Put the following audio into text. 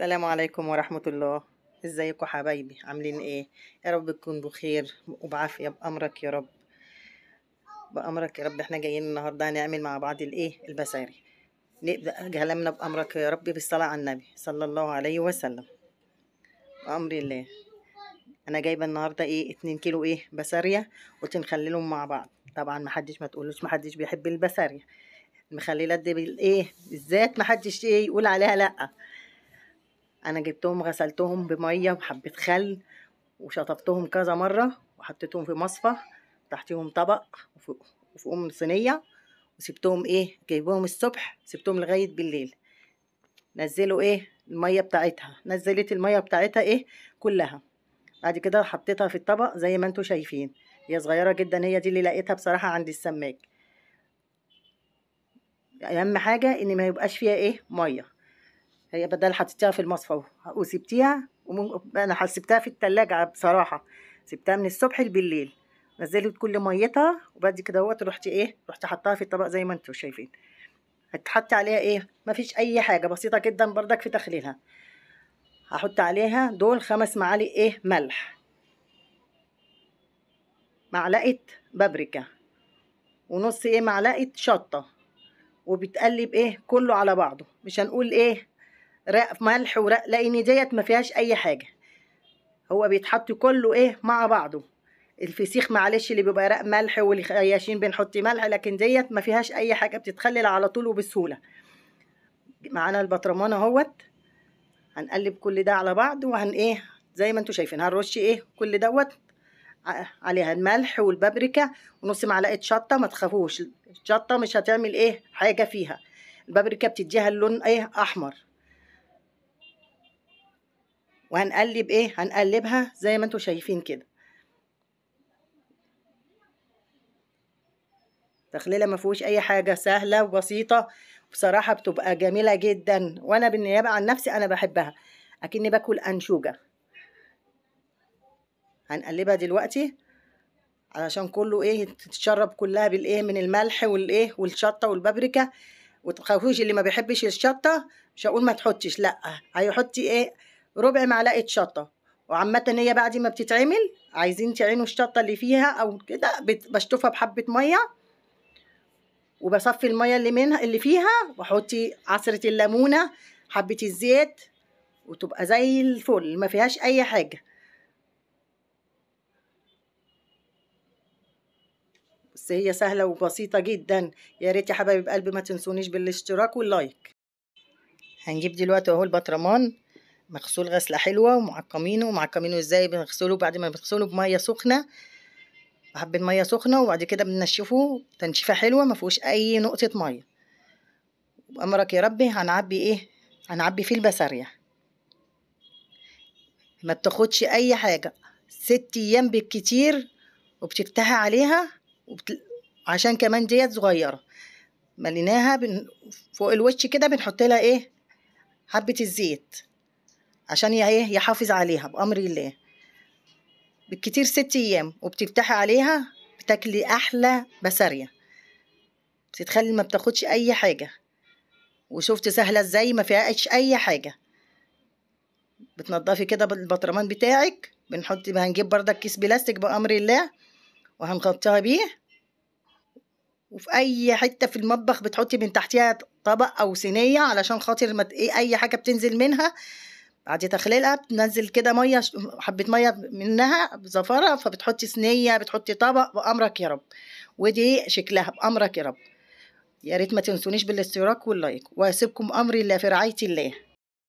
السلام عليكم ورحمة الله ازيكم حبايبي عاملين ايه يا رب تكون بخير وبعافية بأمرك يا رب بأمرك يا رب احنا جايين النهاردة هنعمل مع بعض الايه البساري نبدأ كلامنا بأمرك يا رب بالصلاة على النبي صلى الله عليه وسلم بأمر الله انا جايبة النهاردة ايه اتنين كيلو ايه بسارية وتنخللهم مع بعض طبعا محدش ما تقولوش محدش بيحب البسارية المخللات دي بالايه بالذات محدش ايه يقول عليها لأ انا جبتهم غسلتهم بميه وحبه خل وشطفتهم كذا مره وحطيتهم في مصفى تحتيهم طبق وفوقهم صينيه وسبتهم ايه جايبهم الصبح سبتهم لغايه بالليل نزلوا ايه الميه بتاعتها نزلت الميه بتاعتها ايه كلها بعد كده حطيتها في الطبق زي ما انتوا شايفين هي صغيره جدا هي دي اللي لقيتها بصراحه عند السماك اهم حاجه ان ما يبقاش فيها ايه ميه هي بدل حطيتيها في المصفى وسبتيها انا سبتها في التلاجة بصراحة سبتها من الصبح بالليل نزلت كل ميتها وبعد كده وقت رحت ايه رحت حطها في الطبق زي ما انتم شايفين هتحطي عليها ايه مفيش اي حاجة بسيطة جدا بردك في تخليلها هحط عليها دول خمس معالق ايه ملح معلقة بابريكا ونص ايه معلقة شطة وبتقلب ايه كله على بعضه مش هنقول ايه رق ملح ورق لان ديت ما فيهاش اي حاجه هو بيتحط كله ايه مع بعضه الفسيخ معلش اللي بيبقى رق ملح والخياشين بنحط ملح لكن ديت ما فيهاش اي حاجه بتتخلل على طول وبسهوله معانا البطرمان اهوت هنقلب كل ده على بعض وهن ايه زي ما انتم شايفين هنرش ايه كل دوت عليها الملح والبابريكا ونص معلقه شطه ما تخافوش الشطه مش هتعمل ايه حاجه فيها البابريكا بتديها اللون ايه احمر وهنقلب ايه هنقلبها زي ما انتوا شايفين كده تخليله ما فيهوش اي حاجه سهله وبسيطه بصراحه بتبقى جميله جدا وانا بالنيابه عن نفسي انا بحبها اكني باكل انشوجه هنقلبها دلوقتي علشان كله ايه تتشرب كلها بالايه من الملح والايه والشطه والبابريكا وتخافوش اللي ما بيحبش الشطه مش هقول ما تحطش لا هيحطي ايه ربع معلقه شطه وعامه هي بعد ما بتتعمل عايزين تعينوا الشطه اللي فيها او كده بشطفها بحبه ميه وبصفي الميه اللي منها اللي فيها واحطي عصره الليمونه حبه الزيت وتبقى زي الفل ما فيهاش اي حاجه بس هي سهله وبسيطه جدا يا ريت يا حبايب قلبي ما تنسونيش بالاشتراك واللايك هنجيب دلوقتي اهو البطرمان مغسول غسلة حلوة ومعقمينه ومعقمينه ازاي بنغسله بعد ما بنغسله بمية سخنة بحب المية سخنة وبعد كده بننشفه تنشيفة حلوة فيهوش أي نقطة مية بأمرك يا ربي هنعبي ايه هنعبي فيه البسارية ما بتاخدش أي حاجة ست أيام بالكتير وبتفتحي عليها وبت... عشان كمان ديت صغيرة مليناها بن... فوق الوش كده بنحط لها ايه حبة الزيت عشان ايه يحافظ عليها بأمر الله بالكتير ست أيام وبتفتحي عليها بتاكلي أحلى بسارية بتتخلي ما بتاخدش أي حاجة وشفت سهلة ازاي ما فيهاش أي حاجة بتنضفي كده بالبطرمان بتاعك بنحط هنجيب بردك كيس بلاستيك بأمر الله وهنغطيها بيه وفي اي حته في المطبخ بتحطي من تحتها طبق او صينيه علشان خاطر ما إيه، اي حاجه بتنزل منها بعد تخليلها بتنزل كده ميه حبه ميه منها بزفره فبتحطي صينيه بتحطي طبق بامرك يا رب ودي شكلها بامرك يا رب يا ريت ما تنسونيش بالاشتراك واللايك واسيبكم امري الله في رعايه الله